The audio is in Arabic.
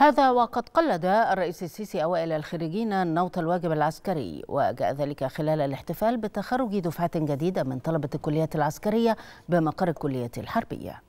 هذا وقد قلد الرئيس السيسي أوائل الخريجين النوط الواجب العسكري وجاء ذلك خلال الاحتفال بتخرج دفعة جديدة من طلبة الكليات العسكرية بمقر الكلية الحربية